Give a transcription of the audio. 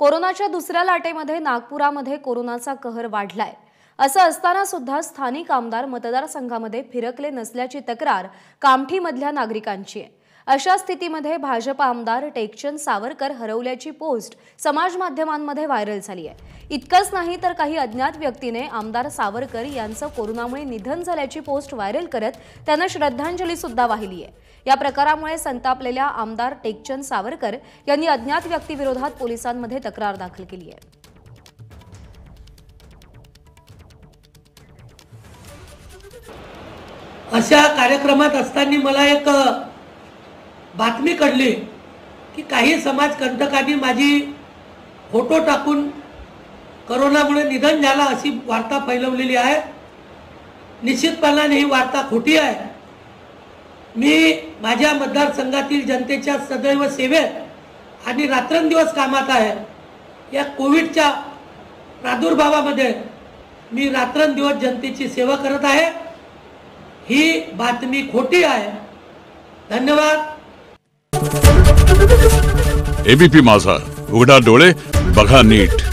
कोरोनाच्या दुसऱ्या लाटेमध्ये नागपुरामध्ये कोरोनाचा कहर वाढलाय असं असताना सुद्धा स्थानिक आमदार मतदारसंघामध्ये फिरकले नसल्याची तक्रार कामठीमधल्या नागरिकांची आहे अशा स्थितीमध्ये भाजप आमदार टेकचंद सावरकर हरवल्याची पोस्ट समाज माध्यमांमध्ये व्हायरल झाली आहे इतकंच नाही तर काही अज्ञात व्यक्तीने आमदार सावरकर यांचं कोरोनामुळे निधन झाल्याची पोस्ट व्हायरल करत त्यांना श्रद्धांजली सुद्धा वाहिली आहे या प्रकारामुळे संतापलेल्या आमदार टेकचंद सावरकर यांनी अज्ञात व्यक्तीविरोधात पोलिसांमध्ये तक्रार दाखल केली आहे अशा कार्यक्रमात असताना मला एक बातमी कळली की काही समाजकंटकांनी माझी फोटो टाकून करोनामुळे निधन झाला अशी वार्ता फैलवलेली आहे निश्चितपणाने ही वार्ता खोटी आहे मी माझ्या मतदारसंघातील जनतेच्या सदैव सेवेत आणि रात्रंदिवस कामात आहे या कोविडच्या प्रादुर्भावामध्ये मी रात्रंदिवस जनतेची सेवा करत आहे ही बातमी खोटी आहे धन्यवाद एबीपी माझा उघडा डोळे बघा नीट